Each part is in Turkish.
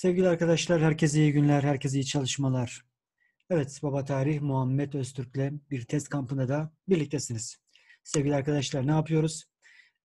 Sevgili arkadaşlar, herkese iyi günler, herkese iyi çalışmalar. Evet, Baba Tarih Muhammed Öztürk'le bir test kampında da birliktesiniz. Sevgili arkadaşlar ne yapıyoruz?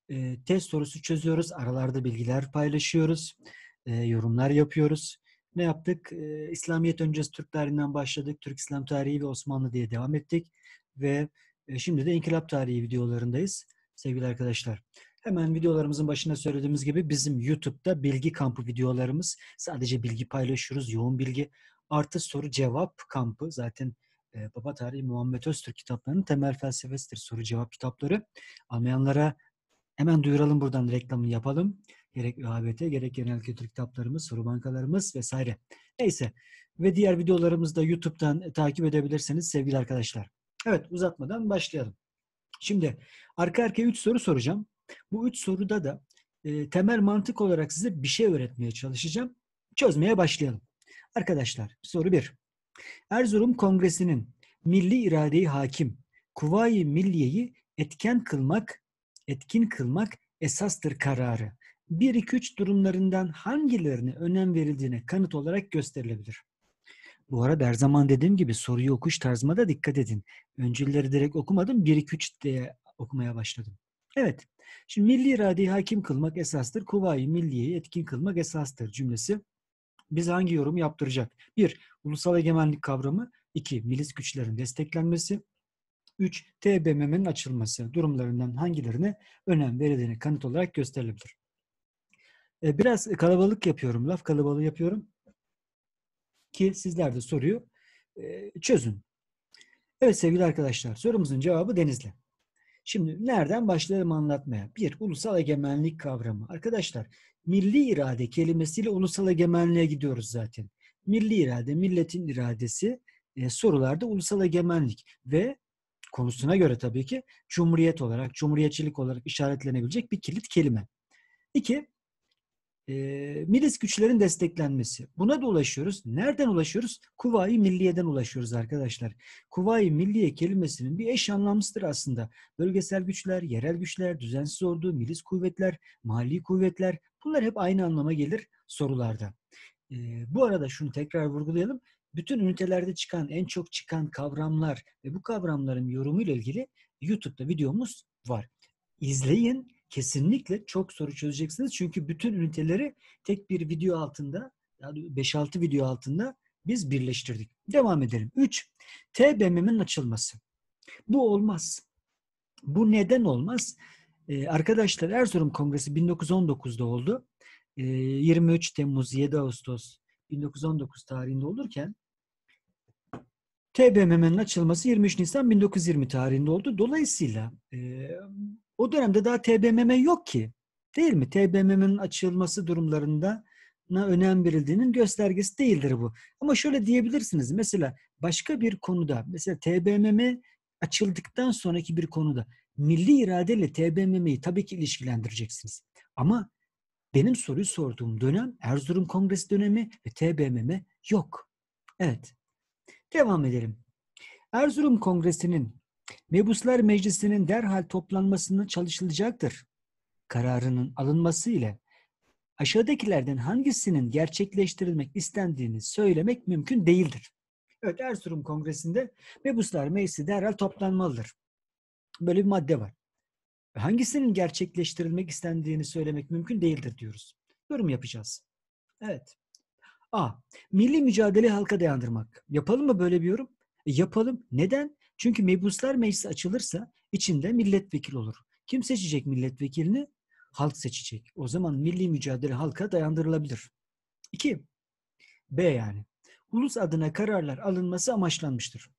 E, test sorusu çözüyoruz, aralarda bilgiler paylaşıyoruz, e, yorumlar yapıyoruz. Ne yaptık? E, İslamiyet öncesi Türk tarihinden başladık. Türk İslam tarihi ve Osmanlı diye devam ettik. Ve e, şimdi de İnkılap tarihi videolarındayız sevgili arkadaşlar. Hemen videolarımızın başında söylediğimiz gibi bizim YouTube'da bilgi kampı videolarımız. Sadece bilgi paylaşıyoruz, yoğun bilgi. Artı soru cevap kampı zaten e, Baba Tarihi Muhammed Öztürk kitaplarının temel felsefesidir soru cevap kitapları. Almayanlara hemen duyuralım buradan reklamını yapalım. Gerek ÖABT gerek genel kültür kitaplarımız, soru bankalarımız vesaire. Neyse ve diğer videolarımızı da YouTube'dan e, takip edebilirseniz sevgili arkadaşlar. Evet uzatmadan başlayalım. Şimdi arka arkaya 3 soru soracağım. Bu üç soruda da e, temel mantık olarak size bir şey öğretmeye çalışacağım. Çözmeye başlayalım. Arkadaşlar soru 1. Erzurum Kongresi'nin milli iradeyi hakim, kuvayi milliyeyi etken kılmak, etkin kılmak esastır kararı. 1-2-3 durumlarından hangilerine önem verildiğine kanıt olarak gösterilebilir. Bu arada her zaman dediğim gibi soruyu okuş tarzıma da dikkat edin. Öncülleri direkt okumadım. 1-2-3 diye okumaya başladım. Evet, şimdi milli iradeyi hakim kılmak esastır, kuvayi milliyeyi etkin kılmak esastır cümlesi Biz hangi yorum yaptıracak? 1. Ulusal egemenlik kavramı. 2. Milis güçlerin desteklenmesi. 3. TBMM'nin açılması durumlarından hangilerine önem verildiğini kanıt olarak gösterilebilir. E, biraz kalabalık yapıyorum, laf kalabalığı yapıyorum ki sizler de soruyu e, çözün. Evet sevgili arkadaşlar, sorumuzun cevabı Denizli. Şimdi nereden başlayalım anlatmaya? Bir, ulusal egemenlik kavramı. Arkadaşlar milli irade kelimesiyle ulusal egemenliğe gidiyoruz zaten. Milli irade, milletin iradesi e, sorularda ulusal egemenlik ve konusuna göre tabii ki cumhuriyet olarak, cumhuriyetçilik olarak işaretlenebilecek bir kilit kelime. İki, e, milis güçlerin desteklenmesi. Buna da ulaşıyoruz. Nereden ulaşıyoruz? Kuvayi Milliye'den ulaşıyoruz arkadaşlar. Kuvayi Milliye kelimesinin bir eş anlamsıdır aslında. Bölgesel güçler, yerel güçler, düzensiz ordu, milis kuvvetler, mali kuvvetler bunlar hep aynı anlama gelir sorularda. E, bu arada şunu tekrar vurgulayalım. Bütün ünitelerde çıkan, en çok çıkan kavramlar ve bu kavramların yorumuyla ilgili YouTube'da videomuz var. İzleyin, kesinlikle çok soru çözeceksiniz. Çünkü bütün üniteleri tek bir video altında yani 5-6 video altında biz birleştirdik. Devam edelim. 3. TBMM'in açılması. Bu olmaz. Bu neden olmaz? Ee, arkadaşlar Erzurum Kongresi 1919'da oldu. Ee, 23 Temmuz 7 Ağustos 1919 tarihinde olurken TBMM'nin açılması 23 Nisan 1920 tarihinde oldu. Dolayısıyla e, o dönemde daha TBMM yok ki. Değil mi? TBMM'nin açılması durumlarında önem verildiğinin göstergesi değildir bu. Ama şöyle diyebilirsiniz. Mesela başka bir konuda, mesela TBMM açıldıktan sonraki bir konuda milli iradeyle TBMM'yi tabii ki ilişkilendireceksiniz. Ama benim soruyu sorduğum dönem Erzurum Kongresi dönemi ve TBMM yok. Evet. Devam edelim. Erzurum Kongresi'nin Mebuslar Meclisi'nin derhal toplanmasını çalışılacaktır. Kararının alınması ile aşağıdakilerden hangisinin gerçekleştirilmek istendiğini söylemek mümkün değildir. Evet Erzurum Kongresi'nde Mebuslar Meclisi derhal toplanmalıdır. Böyle bir madde var. Hangisinin gerçekleştirilmek istendiğini söylemek mümkün değildir diyoruz. Yorum yapacağız. Evet. A. Milli mücadele halka dayandırmak. Yapalım mı böyle bir yorum? E, yapalım. Neden? Çünkü mebuslar meclisi açılırsa içinde milletvekili olur. Kim seçecek milletvekilini? Halk seçecek. O zaman milli mücadele halka dayandırılabilir. 2. B yani. Ulus adına kararlar alınması amaçlanmıştır.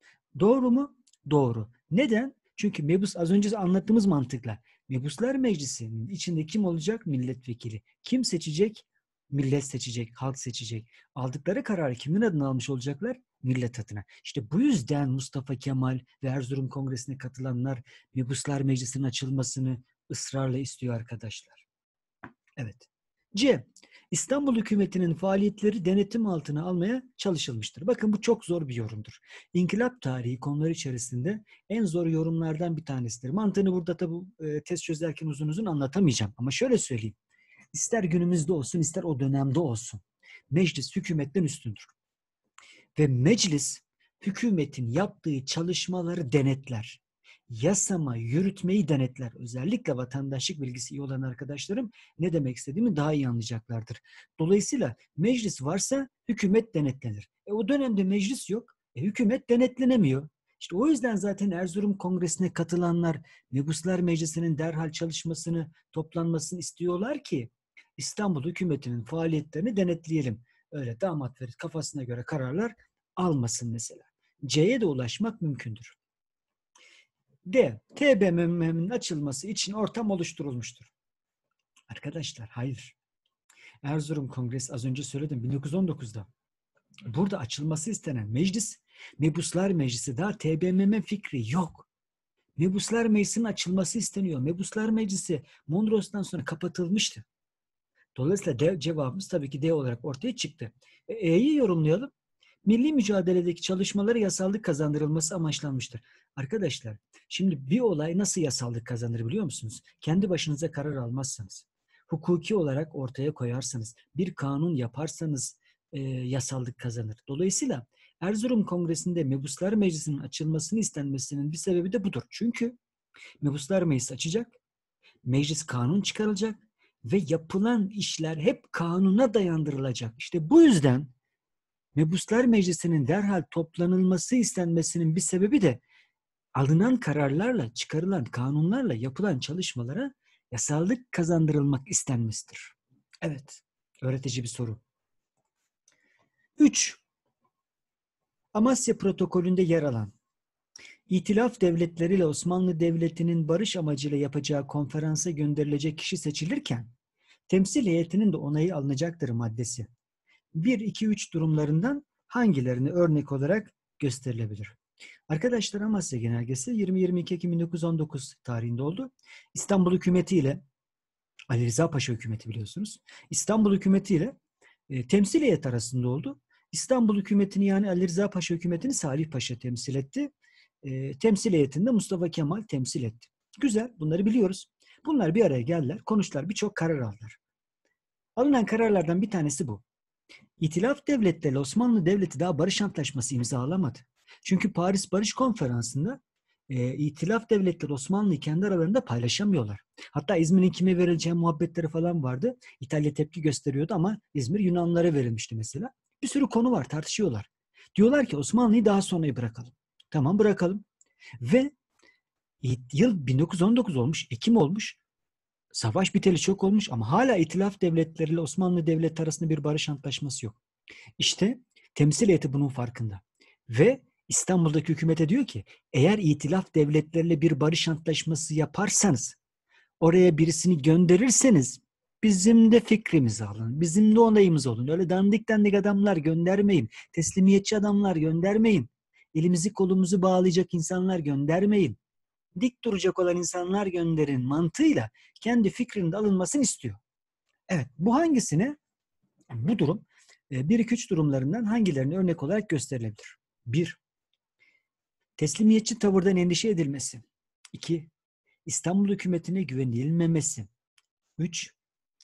Doğru mu? Doğru. Neden? Çünkü mebus az önce anlattığımız mantıkla. Mebuslar Meclisi'nin içinde kim olacak? Milletvekili. Kim seçecek? Millet seçecek, halk seçecek. Aldıkları kararı kimin adına almış olacaklar? millet adına. İşte bu yüzden Mustafa Kemal ve Erzurum Kongresi'ne katılanlar Mebuslar Meclisi'nin açılmasını ısrarla istiyor arkadaşlar. Evet. C. İstanbul hükümetinin faaliyetleri denetim altına almaya çalışılmıştır. Bakın bu çok zor bir yorumdur. İnkılap tarihi konuları içerisinde en zor yorumlardan bir tanesidir. Mantığını burada tabi e, test çözerken uzun uzun anlatamayacağım. Ama şöyle söyleyeyim. İster günümüzde olsun ister o dönemde olsun. Meclis hükümetten üstündür. Ve meclis hükümetin yaptığı çalışmaları denetler. Yasama, yürütmeyi denetler. Özellikle vatandaşlık bilgisi iyi olan arkadaşlarım ne demek istediğimi daha iyi anlayacaklardır. Dolayısıyla meclis varsa hükümet denetlenir. E, o dönemde meclis yok. E, hükümet denetlenemiyor. İşte o yüzden zaten Erzurum Kongresi'ne katılanlar Mebuslar Meclisi'nin derhal çalışmasını, toplanmasını istiyorlar ki İstanbul hükümetinin faaliyetlerini denetleyelim. Öyle damat verir kafasına göre kararlar almasın mesela. C'ye de ulaşmak mümkündür. D. TBMM'nin açılması için ortam oluşturulmuştur. Arkadaşlar hayır. Erzurum Kongresi az önce söyledim 1919'da. Burada açılması istenen meclis, Mebuslar Meclisi daha TBMM fikri yok. Mebuslar Meclisi'nin açılması isteniyor. Mebuslar Meclisi Monrostan sonra kapatılmıştı. Dolayısıyla D cevabımız tabii ki D olarak ortaya çıktı. E, E'yi yorumlayalım. Milli mücadeledeki çalışmaları yasallık kazandırılması amaçlanmıştır. Arkadaşlar şimdi bir olay nasıl yasallık kazanır biliyor musunuz? Kendi başınıza karar almazsanız, hukuki olarak ortaya koyarsanız, bir kanun yaparsanız e, yasallık kazanır. Dolayısıyla Erzurum Kongresi'nde Mebuslar Meclisi'nin açılmasını istenmesinin bir sebebi de budur. Çünkü Mebuslar Meclisi açacak, meclis kanun çıkarılacak ve yapılan işler hep kanuna dayandırılacak. İşte bu yüzden Mebuslar Meclisi'nin derhal toplanılması istenmesinin bir sebebi de alınan kararlarla, çıkarılan kanunlarla yapılan çalışmalara yasallık kazandırılmak istenmesidir. Evet, öğretici bir soru. 3. Amasya protokolünde yer alan İtilaf devletleriyle Osmanlı Devleti'nin barış amacıyla yapacağı konferansa gönderilecek kişi seçilirken temsil heyetinin de onayı alınacaktır maddesi. 1, 2, 3 durumlarından hangilerini örnek olarak gösterilebilir? Arkadaşlar Amasya Genelgesi 20-22 Ekim 1919 tarihinde oldu. İstanbul hükümeti ile Ali Rıza Paşa hükümeti biliyorsunuz. İstanbul hükümeti ile e, temsil heyet arasında oldu. İstanbul hükümetini yani Ali Rıza Paşa hükümetini Salih Paşa temsil etti. E, temsil heyetinde Mustafa Kemal temsil etti. Güzel bunları biliyoruz. Bunlar bir araya geldiler, konuştular, birçok karar aldılar. Alınan kararlardan bir tanesi bu. İtilaf devletleri Osmanlı Devleti daha barış antlaşması imzalamadı. Çünkü Paris Barış Konferansı'nda e, itilaf devletleri Osmanlı'yı kendi aralarında paylaşamıyorlar. Hatta İzmir'in kime verileceği muhabbetleri falan vardı. İtalya tepki gösteriyordu ama İzmir Yunanlara verilmişti mesela. Bir sürü konu var tartışıyorlar. Diyorlar ki Osmanlı'yı daha sonraya bırakalım. Tamam bırakalım. Ve yıl 1919 olmuş, Ekim olmuş. Savaş biteli çok olmuş ama hala itilaf devletleriyle Osmanlı devleti arasında bir barış antlaşması yok. İşte temsil heyeti bunun farkında. Ve İstanbul'daki hükümete diyor ki eğer itilaf devletleriyle bir barış antlaşması yaparsanız oraya birisini gönderirseniz bizim de fikrimizi alın. Bizim de onayımız olun. Öyle dandik dandik adamlar göndermeyin. Teslimiyetçi adamlar göndermeyin. Elimizi kolumuzu bağlayacak insanlar göndermeyin dik duracak olan insanlar gönderin mantığıyla kendi fikrinin de alınmasını istiyor. Evet bu hangisini Bu durum e, bir iki üç durumlarından hangilerini örnek olarak gösterilebilir? Bir Teslimiyetçi tavırdan endişe edilmesi. İki İstanbul hükümetine güvenilmemesi. Üç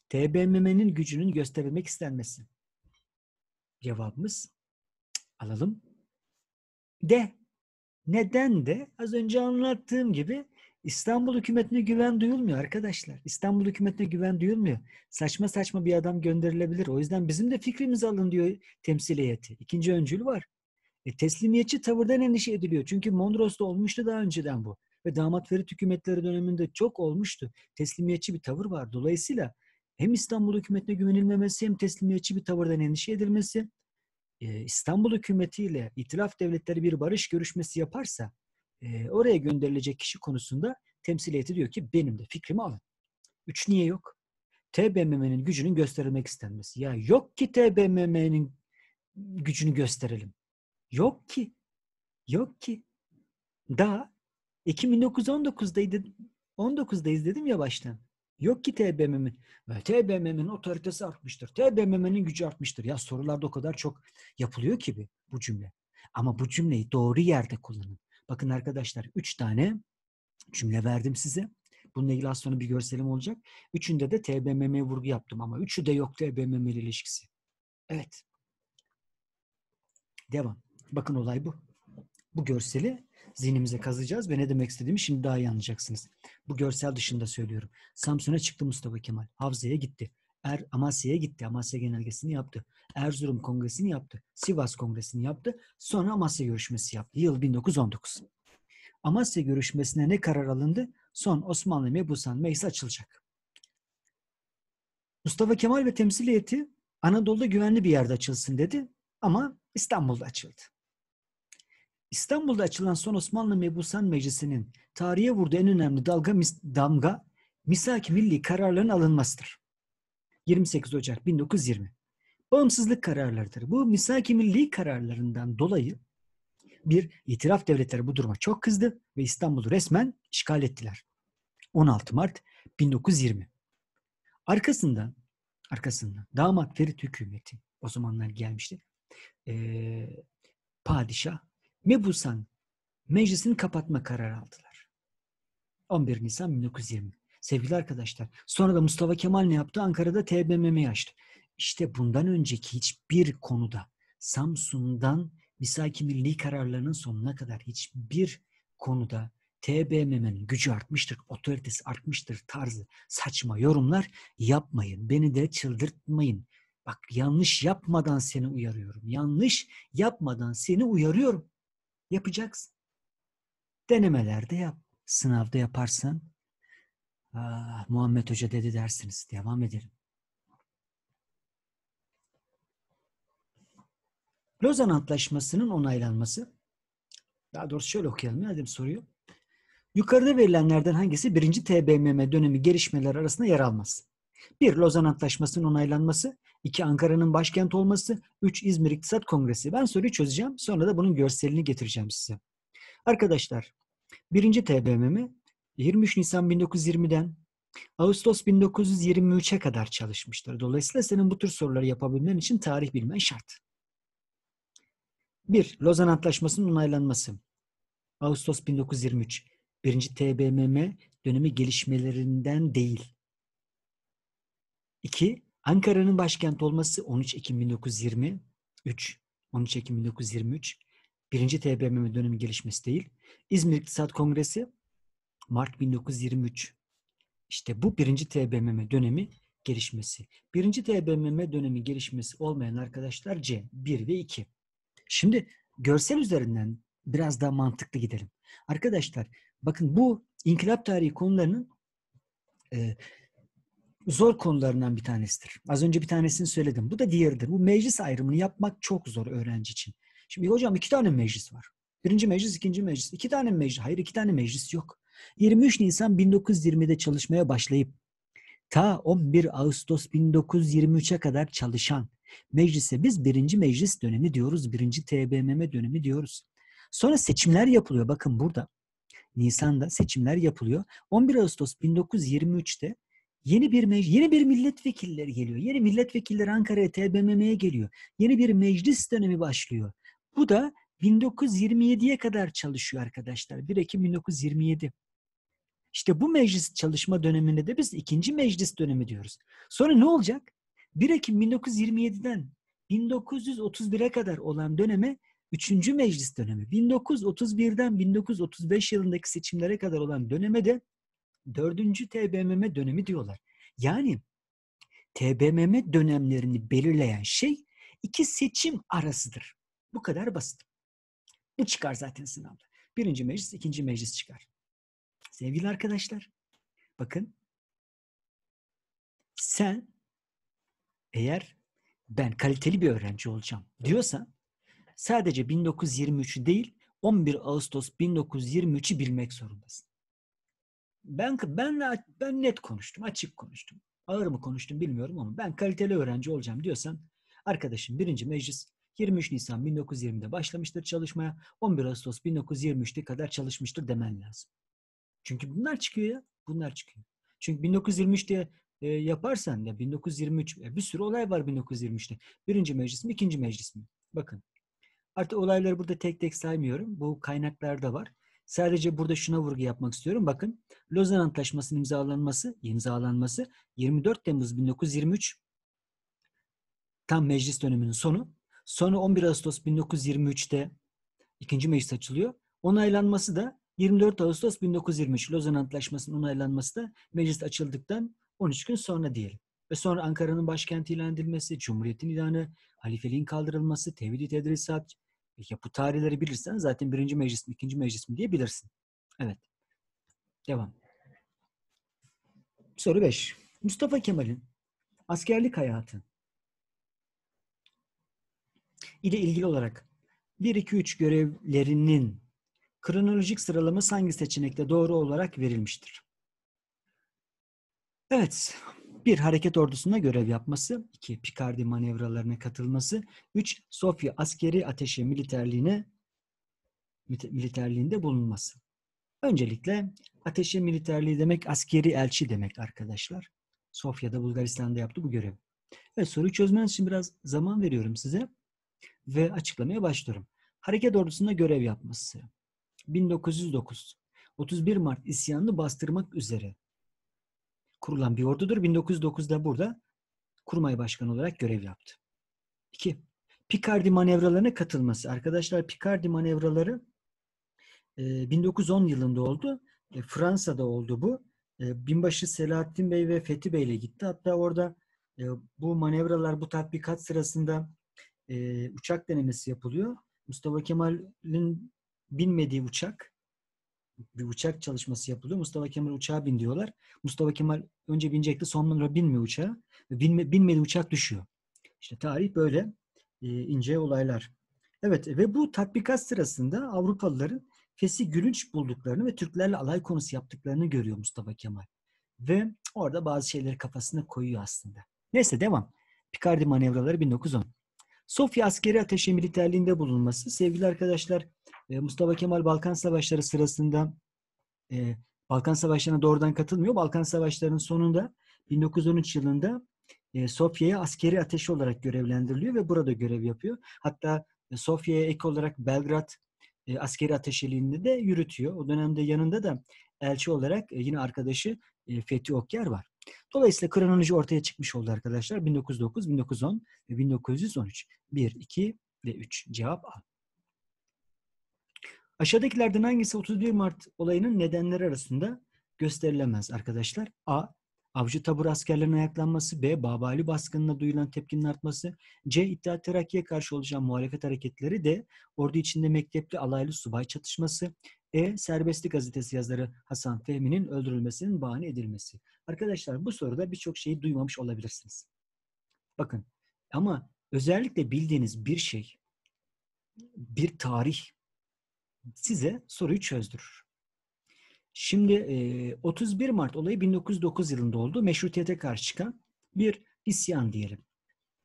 TBMM'nin gücünün gösterilmek istenmesi. Cevabımız alalım. D. Neden de az önce anlattığım gibi İstanbul hükümetine güven duyulmuyor arkadaşlar. İstanbul hükümetine güven duyulmuyor. Saçma saçma bir adam gönderilebilir. O yüzden bizim de fikrimiz alın diyor temsil heyeti. İkinci öncül var. E, teslimiyetçi tavırdan endişe ediliyor. Çünkü Mondros'ta olmuştu daha önceden bu. Ve damat Ferit hükümetleri döneminde çok olmuştu. Teslimiyetçi bir tavır var. Dolayısıyla hem İstanbul hükümetine güvenilmemesi hem teslimiyetçi bir tavırdan endişe edilmesi İstanbul hükümetiyle İtilaf Devletleri bir barış görüşmesi yaparsa oraya gönderilecek kişi konusunda temsiliyeti diyor ki benim de fikrimi alın. Üç niye yok? TBMM'nin gücünün gösterilmek istenmesi. Ya yok ki TBMM'nin gücünü gösterelim. Yok ki. Yok ki. Daha 2019'daydı 19'dayız dedim ya baştan. Yok ki TBMM'in TBMM'in TBMM'nin otoritesi artmıştır. TBMM'nin gücü artmıştır. Ya sorularda o kadar çok yapılıyor ki bu cümle. Ama bu cümleyi doğru yerde kullanın. Bakın arkadaşlar üç tane cümle verdim size. Bununla ilgili az sonra bir görselim olacak. Üçünde de TBMM'ye vurgu yaptım ama üçü de yok TBMM ile ilişkisi. Evet. Devam. Bakın olay bu. Bu görseli zihnimize kazacağız ve ne demek istediğimi şimdi daha iyi anlayacaksınız. Bu görsel dışında söylüyorum. Samsun'a çıktı Mustafa Kemal. Havza'ya gitti. Er Amasya'ya gitti. Amasya genelgesini yaptı. Erzurum kongresini yaptı. Sivas kongresini yaptı. Sonra Amasya görüşmesi yaptı. Yıl 1919. Amasya görüşmesine ne karar alındı? Son Osmanlı Mebusan meclisi açılacak. Mustafa Kemal ve temsiliyeti heyeti Anadolu'da güvenli bir yerde açılsın dedi ama İstanbul'da açıldı. İstanbul'da açılan son Osmanlı Mebusan Meclisi'nin tarihe vurduğu en önemli dalga damga misak-i milli kararların alınmasıdır. 28 Ocak 1920. Bağımsızlık kararlarıdır. Bu misak-i milli kararlarından dolayı bir itiraf devletleri bu duruma çok kızdı ve İstanbul'u resmen işgal ettiler. 16 Mart 1920. Arkasından arkasından damat Ferit hükümeti o zamanlar gelmişti. Ee, padişah Mebusan meclisini kapatma kararı aldılar. 11 Nisan 1920. Sevgili arkadaşlar, sonra da Mustafa Kemal ne yaptı? Ankara'da TBMM'yi açtı. İşte bundan önceki hiçbir konuda Samsun'dan misaki milli kararlarının sonuna kadar hiçbir konuda TBMM'nin gücü artmıştır, otoritesi artmıştır tarzı saçma yorumlar yapmayın. Beni de çıldırtmayın. Bak yanlış yapmadan seni uyarıyorum. Yanlış yapmadan seni uyarıyorum. Yapacaksın. Denemelerde yap. Sınavda yaparsan ah, Muhammed Hoca dedi dersiniz. Devam edelim. Lozan Antlaşması'nın onaylanması. Daha doğrusu şöyle okuyalım. Nedim soruyor. Yukarıda verilenlerden hangisi birinci TBMM dönemi gelişmeleri arasında yer almaz? Bir, Lozan Antlaşması'nın onaylanması. iki Ankara'nın başkent olması. Üç, İzmir İktisat Kongresi. Ben soruyu çözeceğim. Sonra da bunun görselini getireceğim size. Arkadaşlar, birinci TBMM 23 Nisan 1920'den Ağustos 1923'e kadar çalışmıştır. Dolayısıyla senin bu tür soruları yapabilmen için tarih bilmen şart. 1. Lozan Antlaşması'nın onaylanması. Ağustos 1923. 1. TBMM dönemi gelişmelerinden değil. 2. Ankara'nın başkent olması 13 Ekim 1920 3. 13 Ekim 1923 Birinci TBMM dönemi gelişmesi değil. İzmir İktisat Kongresi Mart 1923. İşte bu birinci TBMM dönemi gelişmesi. Birinci TBMM dönemi gelişmesi olmayan arkadaşlar C 1 ve 2. Şimdi görsel üzerinden biraz daha mantıklı gidelim. Arkadaşlar bakın bu inkılap tarihi konularının e, zor konularından bir tanesidir. Az önce bir tanesini söyledim. Bu da diğeridir. Bu meclis ayrımını yapmak çok zor öğrenci için. Şimdi hocam iki tane meclis var. Birinci meclis, ikinci meclis. İki tane meclis. Hayır iki tane meclis yok. 23 Nisan 1920'de çalışmaya başlayıp ta 11 Ağustos 1923'e kadar çalışan meclise biz birinci meclis dönemi diyoruz. Birinci TBMM dönemi diyoruz. Sonra seçimler yapılıyor. Bakın burada. Nisan'da seçimler yapılıyor. 11 Ağustos 1923'te Yeni bir meclis, yeni bir milletvekilleri geliyor. Yeni milletvekilleri Ankara'ya TBMM'ye geliyor. Yeni bir meclis dönemi başlıyor. Bu da 1927'ye kadar çalışıyor arkadaşlar. 1 Ekim 1927. İşte bu meclis çalışma döneminde de biz ikinci meclis dönemi diyoruz. Sonra ne olacak? 1 Ekim 1927'den 1931'e kadar olan döneme 3. meclis dönemi. 1931'den 1935 yılındaki seçimlere kadar olan döneme de dördüncü TBMM dönemi diyorlar. Yani TBMM dönemlerini belirleyen şey iki seçim arasıdır. Bu kadar basit. Bu çıkar zaten sınavda. Birinci meclis, ikinci meclis çıkar. Sevgili arkadaşlar, bakın sen eğer ben kaliteli bir öğrenci olacağım diyorsan sadece 1923 değil 11 Ağustos 1923'ü bilmek zorundasın ben ben ben net konuştum, açık konuştum. Ağır mı konuştum bilmiyorum ama ben kaliteli öğrenci olacağım diyorsan arkadaşım birinci meclis 23 Nisan 1920'de başlamıştır çalışmaya. 11 Ağustos 1923'te kadar çalışmıştır demen lazım. Çünkü bunlar çıkıyor ya. Bunlar çıkıyor. Çünkü 1923'te e, yaparsan ya 1923 e, bir sürü olay var 1923'te. Birinci meclis mi, ikinci meclis mi? Bakın. Artık olayları burada tek tek saymıyorum. Bu kaynaklarda var. Sadece burada şuna vurgu yapmak istiyorum. Bakın Lozan Antlaşması'nın imzalanması, imzalanması 24 Temmuz 1923 tam meclis döneminin sonu. Sonra 11 Ağustos 1923'te ikinci meclis açılıyor. Onaylanması da 24 Ağustos 1923 Lozan Antlaşması'nın onaylanması da meclis açıldıktan 13 gün sonra diyelim. Ve sonra Ankara'nın başkenti ilan edilmesi, Cumhuriyet'in ilanı, halifeliğin kaldırılması, tevhid-i tedrisat, Peki bu tarihleri bilirsen zaten birinci meclis mi, ikinci meclis mi diye bilirsin. Evet. Devam. Soru 5. Mustafa Kemal'in askerlik hayatı ile ilgili olarak 1-2-3 görevlerinin kronolojik sıralaması hangi seçenekte doğru olarak verilmiştir? Evet, bir Hareket ordusunda görev yapması. iki Picardi manevralarına katılması. üç Sofya askeri ateşi militerliğine militerliğinde bulunması. Öncelikle ateşi militerliği demek askeri elçi demek arkadaşlar. Sofya'da Bulgaristan'da yaptı bu görev. Evet soruyu çözmeniz için biraz zaman veriyorum size ve açıklamaya başlıyorum. Hareket ordusunda görev yapması. 1909 31 Mart isyanını bastırmak üzere kurulan bir ordudur. 1909'da burada kurmay başkanı olarak görev yaptı. 2. Picardi manevralarına katılması. Arkadaşlar Picardi manevraları 1910 e, yılında oldu. E, Fransa'da oldu bu. E, binbaşı Selahattin Bey ve Fethi Bey ile gitti. Hatta orada bu manevralar, bu tatbikat sırasında uçak denemesi yapılıyor. Mustafa Kemal'in binmediği uçak bir uçak çalışması yapılıyor. Mustafa Kemal uçağa bin diyorlar. Mustafa Kemal önce binecekti sonra binmiyor uçağa. Binme, binmedi uçak düşüyor. İşte tarih böyle e, ince olaylar. Evet ve bu tatbikat sırasında Avrupalıların Fes'i gülünç bulduklarını ve Türklerle alay konusu yaptıklarını görüyor Mustafa Kemal. Ve orada bazı şeyleri kafasına koyuyor aslında. Neyse devam. Picardi manevraları 1910. Sofya askeri ateşe militerliğinde bulunması sevgili arkadaşlar ee, Mustafa Kemal Balkan Savaşları sırasında e, Balkan Savaşları'na doğrudan katılmıyor. Balkan Savaşları'nın sonunda 1913 yılında e, Sofya'ya askeri ateşi olarak görevlendiriliyor ve burada görev yapıyor. Hatta e, Sofya'ya ek olarak Belgrad askeri ateşeliğini de yürütüyor. O dönemde yanında da elçi olarak yine arkadaşı e, Fethi Okyar var. Dolayısıyla kronoloji ortaya çıkmış oldu arkadaşlar. 1909, 1910 ve 1913. 1, 2 ve 3. Cevap al. Aşağıdakilerden hangisi 31 Mart olayının nedenleri arasında gösterilemez arkadaşlar? A. Avcı tabur askerlerinin ayaklanması, B. Babali baskınına duyulan tepkinin artması, C. İttihat Terakki'ye karşı olacak muhalefet hareketleri, D. Ordu içinde mektepli alaylı subay çatışması, E. Serbestlik gazetesi yazarı Hasan Fehmi'nin öldürülmesinin bahane edilmesi. Arkadaşlar bu soruda birçok şeyi duymamış olabilirsiniz. Bakın ama özellikle bildiğiniz bir şey, bir tarih size soruyu çözdürür. Şimdi 31 Mart olayı 1909 yılında oldu. Meşrutiyete karşı çıkan bir isyan diyelim.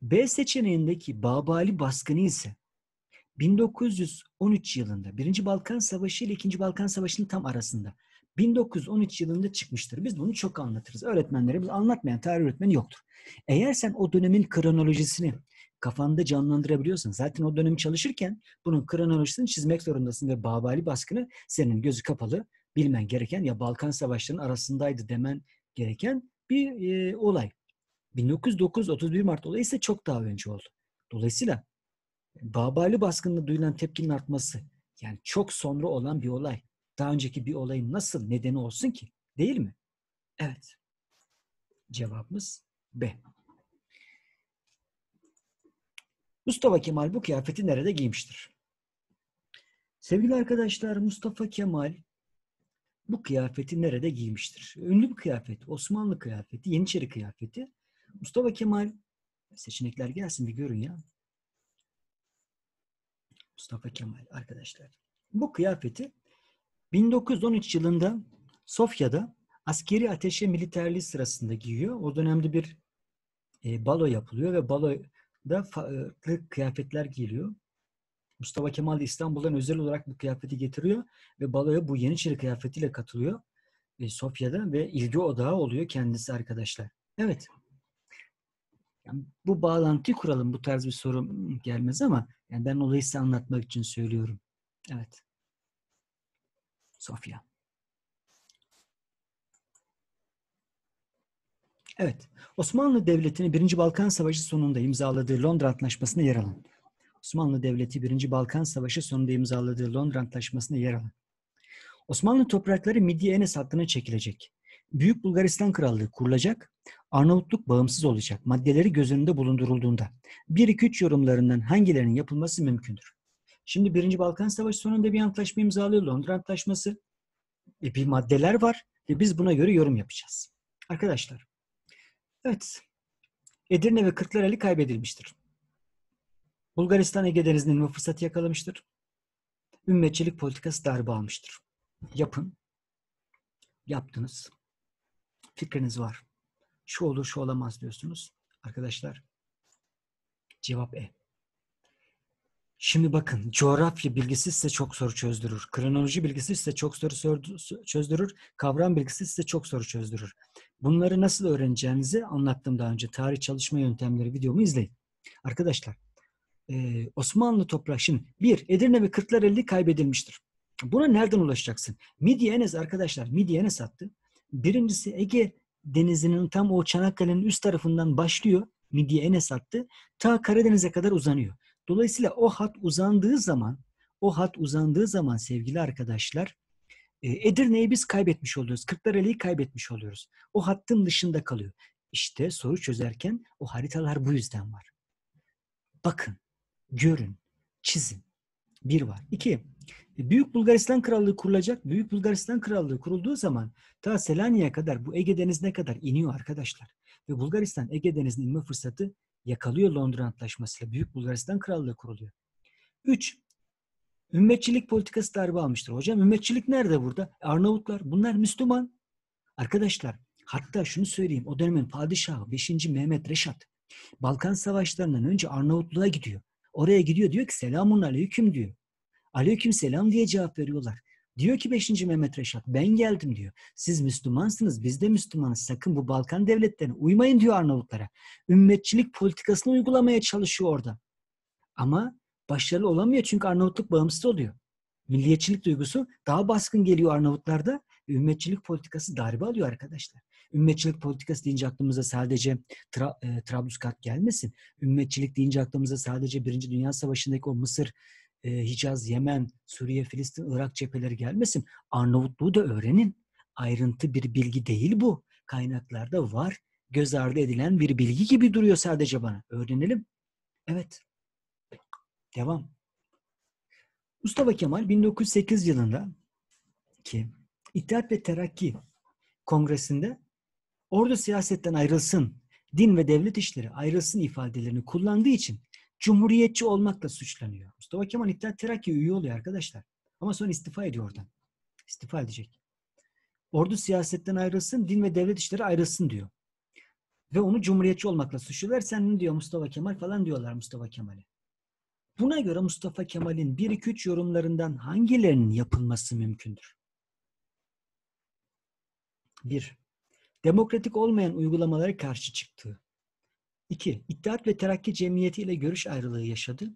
B seçeneğindeki Babali baskını ise 1913 yılında 1. Balkan Savaşı ile 2. Balkan Savaşı'nın tam arasında 1913 yılında çıkmıştır. Biz bunu çok anlatırız. Öğretmenlerimiz anlatmayan tarih öğretmeni yoktur. Eğer sen o dönemin kronolojisini kafanda canlandırabiliyorsan zaten o dönemi çalışırken bunun kronolojisini çizmek zorundasın ve Babali baskını senin gözü kapalı bilmen gereken ya Balkan Savaşları'nın arasındaydı demen gereken bir e, olay. 1909 31 Mart olayı ise çok daha önce oldu. Dolayısıyla e, Babali baskında duyulan tepkinin artması yani çok sonra olan bir olay. Daha önceki bir olayın nasıl nedeni olsun ki? Değil mi? Evet. Cevabımız B. Mustafa Kemal bu kıyafeti nerede giymiştir? Sevgili arkadaşlar Mustafa Kemal bu kıyafeti nerede giymiştir? Ünlü bir kıyafet, Osmanlı kıyafeti, Yeniçeri kıyafeti. Mustafa Kemal seçenekler gelsin bir görün ya. Mustafa Kemal arkadaşlar. Bu kıyafeti 1913 yılında Sofya'da askeri ateşe militerliği sırasında giyiyor. O dönemde bir e, balo yapılıyor ve balo da farklı kıyafetler giyiliyor. Mustafa Kemal de İstanbul'dan özel olarak bu kıyafeti getiriyor ve baloya bu Yeniçeri kıyafetiyle katılıyor e, Sofya'da ve ilgi odağı oluyor kendisi arkadaşlar. Evet. Yani bu bağlantıyı kuralım. Bu tarz bir soru gelmez ama yani ben olayı size anlatmak için söylüyorum. Evet. Sofya. Evet. Osmanlı Devleti'nin 1. Balkan Savaşı sonunda imzaladığı Londra Antlaşması'na yer alın. Osmanlı Devleti 1. Balkan Savaşı sonunda imzaladığı Londra Antlaşması'na yer alın. Osmanlı toprakları Midye Enes hattına çekilecek. Büyük Bulgaristan Krallığı kurulacak, Arnavutluk bağımsız olacak maddeleri göz önünde bulundurulduğunda 1-2-3 yorumlarından hangilerinin yapılması mümkündür? Şimdi 1. Balkan Savaşı sonunda bir antlaşma imzalıyor Londra Antlaşması. E, bir maddeler var ve biz buna göre yorum yapacağız. Arkadaşlar Evet. Edirne ve Kırklareli kaybedilmiştir. Bulgaristan Ege Denizi'nin bu fırsatı yakalamıştır. Ümmetçilik politikası darbe almıştır. Yapın. Yaptınız. Fikriniz var. Şu olur şu olamaz diyorsunuz. Arkadaşlar cevap E. Şimdi bakın coğrafya bilgisi size çok soru çözdürür. Kronoloji bilgisi size çok soru çözdürür. Kavram bilgisi size çok soru çözdürür. Bunları nasıl öğreneceğinizi anlattım daha önce. Tarih çalışma yöntemleri videomu izleyin. Arkadaşlar Osmanlı toprağı şimdi bir Edirne ve Kırklar elli kaybedilmiştir. Buna nereden ulaşacaksın? Midye Enes arkadaşlar Midye Enes attı. Birincisi Ege denizinin tam o Çanakkale'nin üst tarafından başlıyor. Midye Enes attı. Ta Karadeniz'e kadar uzanıyor. Dolayısıyla o hat uzandığı zaman, o hat uzandığı zaman sevgili arkadaşlar, e, Edirne'yi biz kaybetmiş oluyoruz. Kırklareli'yi kaybetmiş oluyoruz. O hattın dışında kalıyor. İşte soru çözerken o haritalar bu yüzden var. Bakın, görün, çizin. Bir var. İki, Büyük Bulgaristan Krallığı kurulacak. Büyük Bulgaristan Krallığı kurulduğu zaman ta Selanik'e kadar bu Ege Denizi'ne kadar iniyor arkadaşlar. Ve Bulgaristan Ege Denizinin inme fırsatı yakalıyor Londra Antlaşması'yla. Büyük Bulgaristan Krallığı kuruluyor. 3. Ümmetçilik politikası darbe almıştır. Hocam ümmetçilik nerede burada? E, Arnavutlar. Bunlar Müslüman. Arkadaşlar hatta şunu söyleyeyim. O dönemin padişahı 5. Mehmet Reşat Balkan savaşlarından önce Arnavutluğa gidiyor. Oraya gidiyor diyor ki selamun aleyküm diyor. Aleyküm selam diye cevap veriyorlar. Diyor ki 5. Mehmet Reşat ben geldim diyor. Siz Müslümansınız biz de Müslümanız. Sakın bu Balkan devletlerine uymayın diyor Arnavutlara. Ümmetçilik politikasını uygulamaya çalışıyor orada. Ama başarılı olamıyor çünkü Arnavutluk bağımsız oluyor. Milliyetçilik duygusu daha baskın geliyor Arnavutlarda. Ümmetçilik politikası darbe alıyor arkadaşlar. Ümmetçilik politikası deyince aklımıza sadece tra, e, Trablusgarp gelmesin. Ümmetçilik deyince aklımıza sadece Birinci Dünya Savaşı'ndaki o Mısır e, Hicaz, Yemen, Suriye, Filistin, Irak cepheleri gelmesin. Arnavutluğu da öğrenin. Ayrıntı bir bilgi değil bu. Kaynaklarda var. Göz ardı edilen bir bilgi gibi duruyor sadece bana. Öğrenelim. Evet. Devam. Mustafa Kemal 1908 yılında ki İttihat ve Terakki Kongresi'nde ordu siyasetten ayrılsın, din ve devlet işleri ayrılsın ifadelerini kullandığı için cumhuriyetçi olmakla suçlanıyor. Mustafa Kemal İttihat Terakki üye oluyor arkadaşlar. Ama sonra istifa ediyor oradan. İstifa edecek. Ordu siyasetten ayrılsın, din ve devlet işleri ayrılsın diyor. Ve onu cumhuriyetçi olmakla suçluyorlar. Sen ne diyor Mustafa Kemal falan diyorlar Mustafa Kemal'e. Buna göre Mustafa Kemal'in 1-2-3 yorumlarından hangilerinin yapılması mümkündür? 1. Demokratik olmayan uygulamalara karşı çıktığı. 2. İttihat ve Terakki Cemiyeti ile görüş ayrılığı yaşadı.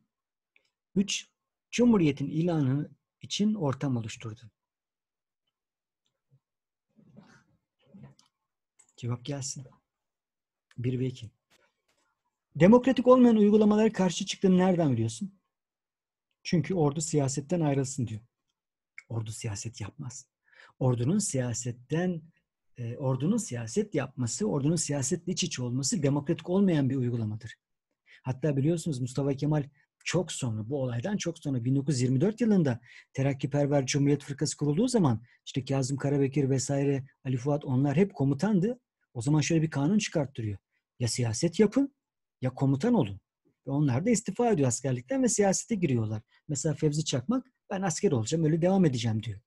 3. Cumhuriyetin ilanı için ortam oluşturdu. Cevap gelsin. 1 ve 2. Demokratik olmayan uygulamalara karşı çıktığını nereden biliyorsun? Çünkü ordu siyasetten ayrılsın diyor. Ordu siyaset yapmaz. Ordunun siyasetten e, ordunun siyaset yapması, ordunun siyasetle iç içe olması demokratik olmayan bir uygulamadır. Hatta biliyorsunuz Mustafa Kemal çok sonra bu olaydan çok sonra 1924 yılında Terakkiperver Cumhuriyet Fırkası kurulduğu zaman işte Kazım Karabekir vesaire Ali Fuat onlar hep komutandı. O zaman şöyle bir kanun çıkarttırıyor. Ya siyaset yapın ya komutan olun. Ve onlar da istifa ediyor askerlikten ve siyasete giriyorlar. Mesela Fevzi Çakmak ben asker olacağım öyle devam edeceğim diyor.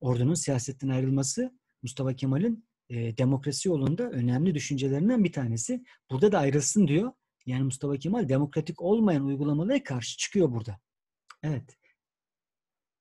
Ordunun siyasetten ayrılması Mustafa Kemal'in e, demokrasi yolunda önemli düşüncelerinden bir tanesi. Burada da ayrılsın diyor. Yani Mustafa Kemal demokratik olmayan uygulamalara karşı çıkıyor burada. Evet.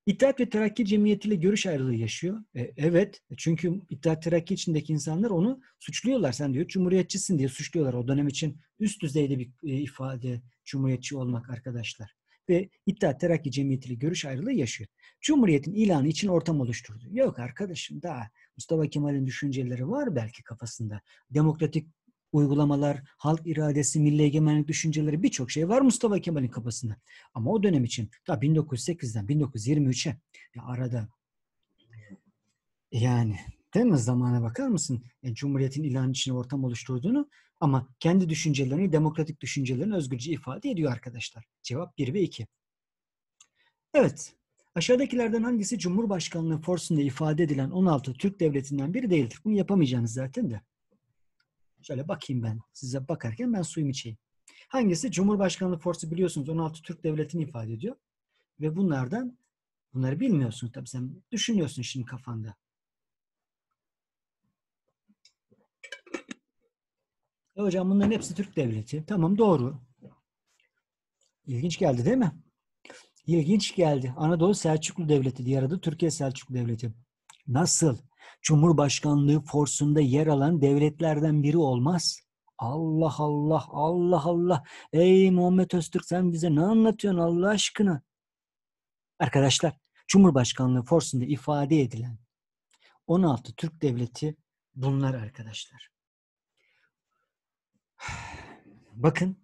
İttihat ve Terakki cemiyetiyle görüş ayrılığı yaşıyor. E, evet. E, çünkü İttihat Terakki içindeki insanlar onu suçluyorlar. Sen diyor cumhuriyetçisin diye suçluyorlar. O dönem için üst düzeyde bir e, ifade cumhuriyetçi olmak arkadaşlar ve İttihat Terakki Cemiyeti ile görüş ayrılığı yaşıyor. Cumhuriyetin ilanı için ortam oluşturdu. Yok arkadaşım daha Mustafa Kemal'in düşünceleri var belki kafasında. Demokratik uygulamalar, halk iradesi, milli egemenlik düşünceleri birçok şey var Mustafa Kemal'in kafasında. Ama o dönem için ta 1908'den 1923'e ya arada yani değil mi zamana bakar mısın? Yani e, Cumhuriyet'in ilanı için ortam oluşturduğunu ama kendi düşüncelerini, demokratik düşüncelerini özgürce ifade ediyor arkadaşlar. Cevap 1 ve 2. Evet, aşağıdakilerden hangisi Cumhurbaşkanlığı forsunda ifade edilen 16 Türk devletinden biri değildir? Bunu yapamayacağınız zaten de. Şöyle bakayım ben. Size bakarken ben suyumu içeyim. Hangisi? Cumhurbaşkanlığı forsu biliyorsunuz 16 Türk devletini ifade ediyor. Ve bunlardan bunları bilmiyorsun tabii sen düşünüyorsun şimdi kafanda. E hocam bunların hepsi Türk devleti. Tamam doğru. İlginç geldi değil mi? İlginç geldi. Anadolu Selçuklu Devleti diğer adı Türkiye Selçuklu Devleti. Nasıl? Cumhurbaşkanlığı forsunda yer alan devletlerden biri olmaz. Allah Allah Allah Allah. Ey Muhammed Öztürk sen bize ne anlatıyorsun Allah aşkına? Arkadaşlar Cumhurbaşkanlığı forsunda ifade edilen 16 Türk devleti bunlar arkadaşlar. Bakın,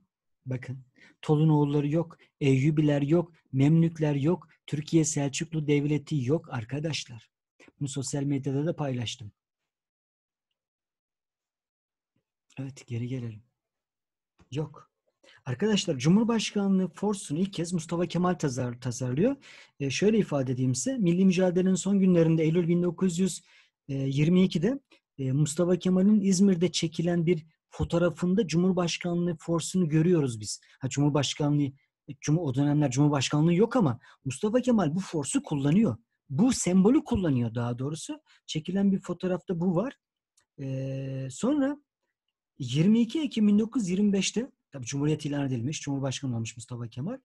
bakın. Tolun oğulları yok, Eyyubiler yok, Memlükler yok, Türkiye Selçuklu Devleti yok arkadaşlar. Bunu sosyal medyada da paylaştım. Evet, geri gelelim. Yok. Arkadaşlar Cumhurbaşkanlığı Force'unu ilk kez Mustafa Kemal tasar, tasarlıyor. E, şöyle ifade edeyim size. Milli Mücadele'nin son günlerinde Eylül 1922'de e, e, Mustafa Kemal'in İzmir'de çekilen bir fotoğrafında Cumhurbaşkanlığı forsunu görüyoruz biz. Ha Cumhurbaşkanlığı Cum o dönemler Cumhurbaşkanlığı yok ama Mustafa Kemal bu forsu kullanıyor. Bu sembolü kullanıyor daha doğrusu. Çekilen bir fotoğrafta bu var. Ee, sonra 22 Ekim 1925'te tabi Cumhuriyet ilan edilmiş, Cumhurbaşkanı olmuş Mustafa Kemal.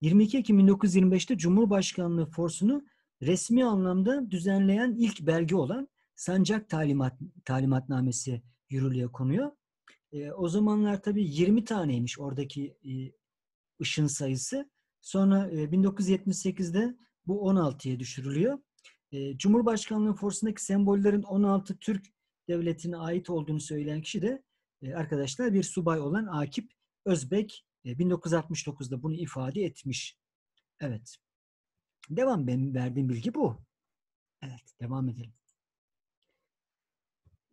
22 Ekim 1925'te Cumhurbaşkanlığı forsunu resmi anlamda düzenleyen ilk belge olan Sancak Talimat Talimatnamesi yürürlüğe konuyor. E, o zamanlar tabii 20 taneymiş oradaki e, ışın sayısı. Sonra e, 1978'de bu 16'ya düşürülüyor. E, Cumhurbaşkanlığı forsundaki sembollerin 16 Türk devletine ait olduğunu söyleyen kişi de e, arkadaşlar bir subay olan Akip Özbek e, 1969'da bunu ifade etmiş. Evet. Devam benim verdiğim bilgi bu. Evet, devam edelim.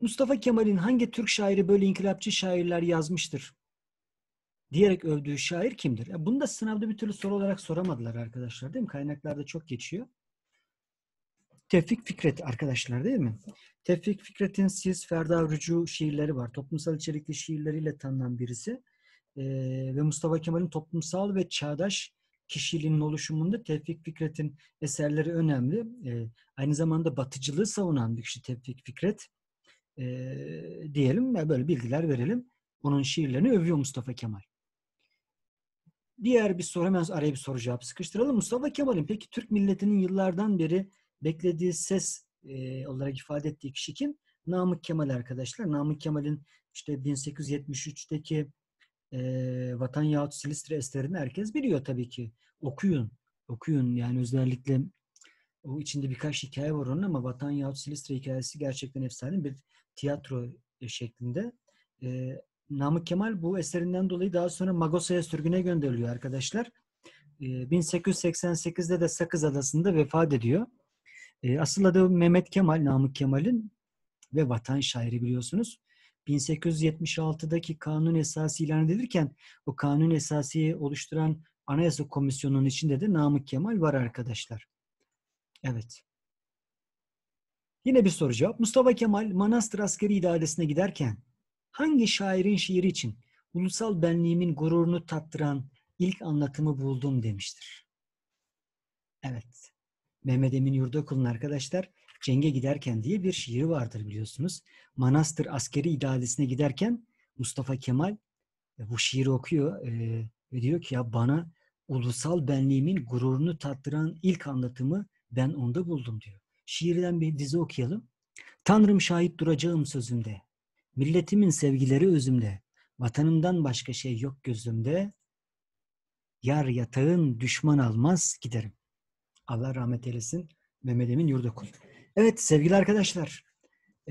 Mustafa Kemal'in hangi Türk şairi böyle inkılapçı şairler yazmıştır? Diyerek övdüğü şair kimdir? Ya bunu da sınavda bir türlü soru olarak soramadılar arkadaşlar değil mi? Kaynaklarda çok geçiyor. Tevfik Fikret arkadaşlar değil mi? Tevfik Fikret'in Siz Ferda Rücu şiirleri var. Toplumsal içerikli şiirleriyle tanınan birisi. Ee, ve Mustafa Kemal'in toplumsal ve çağdaş kişiliğinin oluşumunda Tevfik Fikret'in eserleri önemli. Ee, aynı zamanda batıcılığı savunan bir kişi Tevfik Fikret e, diyelim ve böyle bilgiler verelim. Onun şiirlerini övüyor Mustafa Kemal. Diğer bir soru hemen araya bir soru cevap sıkıştıralım. Mustafa Kemal'in peki Türk milletinin yıllardan beri beklediği ses e, olarak ifade ettiği kişi kim? Namık Kemal arkadaşlar. Namık Kemal'in işte 1873'teki e, Vatan yahut Silistre eserini herkes biliyor tabii ki. Okuyun. Okuyun yani özellikle o içinde birkaç hikaye var onun ama Vatan yahut Silistre hikayesi gerçekten efsane bir tiyatro e, şeklinde. E, Namık Kemal bu eserinden dolayı daha sonra Magosa'ya sürgüne gönderiliyor arkadaşlar. E, 1888'de de Sakız Adası'nda vefat ediyor. E, asıl adı Mehmet Kemal, Namık Kemal'in ve vatan şairi biliyorsunuz. 1876'daki kanun esası ilan edilirken o kanun esası oluşturan Anayasa Komisyonu'nun içinde de Namık Kemal var arkadaşlar. Evet. Yine bir soru cevap. Mustafa Kemal Manastır Askeri İdaresi'ne giderken hangi şairin şiiri için ulusal benliğimin gururunu tattıran ilk anlatımı buldum demiştir. Evet. Mehmet Emin Yurdakul'un arkadaşlar Cenge Giderken diye bir şiiri vardır biliyorsunuz. Manastır Askeri İdaresi'ne giderken Mustafa Kemal e, bu şiiri okuyor e, ve diyor ki ya bana ulusal benliğimin gururunu tattıran ilk anlatımı ben onda buldum diyor şiirden bir dizi okuyalım. Tanrım şahit duracağım sözümde. Milletimin sevgileri özümde. Vatanımdan başka şey yok gözümde. Yar yatağın düşman almaz giderim. Allah rahmet eylesin. Mehmet Emin Yurdakul. Evet sevgili arkadaşlar.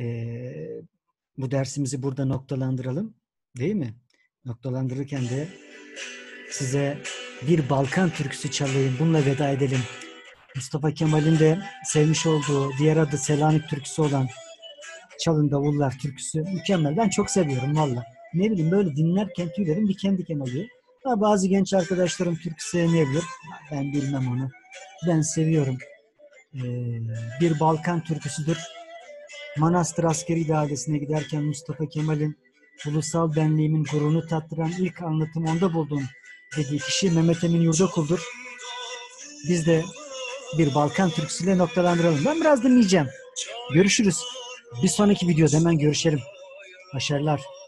Ee, bu dersimizi burada noktalandıralım. Değil mi? Noktalandırırken de size bir Balkan türküsü çalayım. Bununla veda edelim. Mustafa Kemal'in de sevmiş olduğu diğer adı Selanik türküsü olan Çalın Davullar türküsü mükemmel. Ben çok seviyorum valla. Ne bileyim böyle dinlerken tüylerim diken diken oluyor. Ha, bazı genç arkadaşlarım türkü sevmeyebilir. Ben bilmem onu. Ben seviyorum. Ee, bir Balkan türküsüdür. Manastır askeri dairesine giderken Mustafa Kemal'in ulusal benliğimin gururunu tattıran ilk anlatım onda buldum dediği kişi Mehmet Emin Yurdakul'dur. Biz de bir Balkan türküsüyle noktalandıralım. Ben biraz dinleyeceğim. Görüşürüz. Bir sonraki videoda hemen görüşelim. Başarılar.